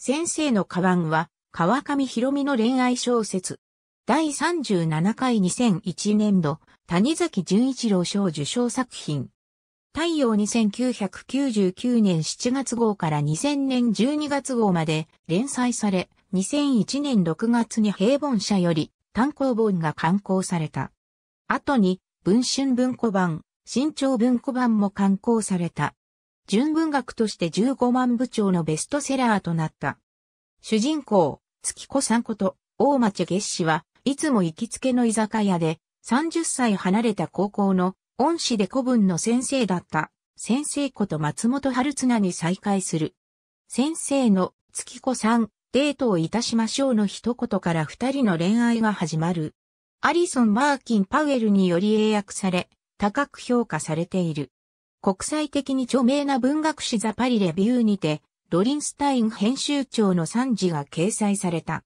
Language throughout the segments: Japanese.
先生のカバンは、川上博美の恋愛小説。第37回2001年度、谷崎潤一郎賞受賞作品。太陽に1999年7月号から2000年12月号まで連載され、2001年6月に平凡社より単行本が刊行された。後に、文春文庫版、新潮文庫版も刊行された。純文学として15万部長のベストセラーとなった。主人公、月子さんこと、大町月氏はいつも行きつけの居酒屋で、30歳離れた高校の恩師で古文の先生だった、先生こと松本春綱に再会する。先生の月子さん、デートをいたしましょうの一言から二人の恋愛が始まる。アリソン・マーキン・パウエルにより英訳され、高く評価されている。国際的に著名な文学誌ザ・パリレビューにて、ロリンスタイン編集長の賛辞が掲載された。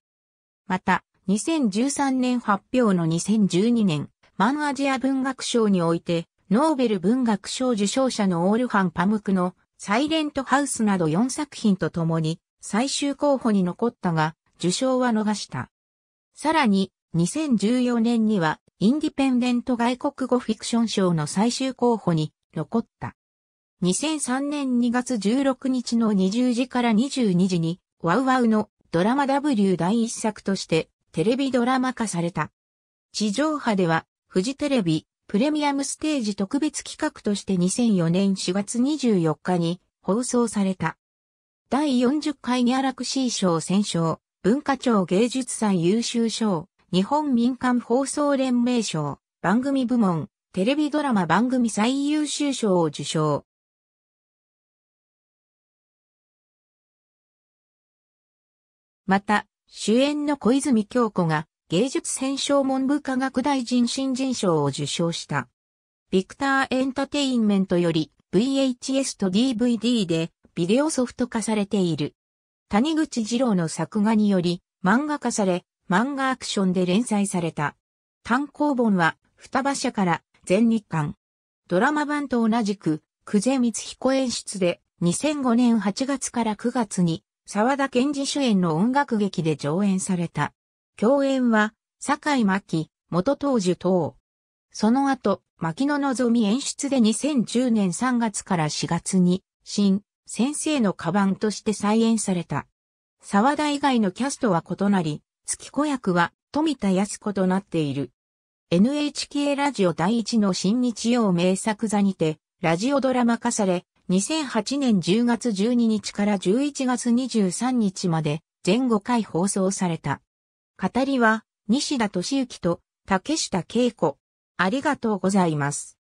また、2013年発表の2012年、マンアジア文学賞において、ノーベル文学賞受賞者のオールハン・パムクのサイレントハウスなど4作品とともに最終候補に残ったが、受賞は逃した。さらに、2014年にはインディペンデント外国語フィクション賞の最終候補に残った。2003年2月16日の20時から22時に、ワウワウのドラマ W 第一作としてテレビドラマ化された。地上波では、フジテレビプレミアムステージ特別企画として2004年4月24日に放送された。第40回ギャラクシー賞選賞、文化庁芸術祭優秀賞、日本民間放送連盟賞、番組部門、テレビドラマ番組最優秀賞を受賞。また、主演の小泉京子が芸術編賞文部科学大臣新人賞を受賞した。ビクターエンタテインメントより VHS と DVD でビデオソフト化されている。谷口二郎の作画により漫画化され、漫画アクションで連載された。単行本は双葉社から全日間。ドラマ版と同じく、久世光彦演出で、2005年8月から9月に、沢田健二主演の音楽劇で上演された。共演は、坂井真希、元当時等。その後、牧野望み演出で2010年3月から4月に、新、先生のカバンとして再演された。沢田以外のキャストは異なり、月子役は富田康子となっている。NHK ラジオ第一の新日曜名作座にて、ラジオドラマ化され、2008年10月12日から11月23日まで、全5回放送された。語りは、西田敏行と竹下恵子。ありがとうございます。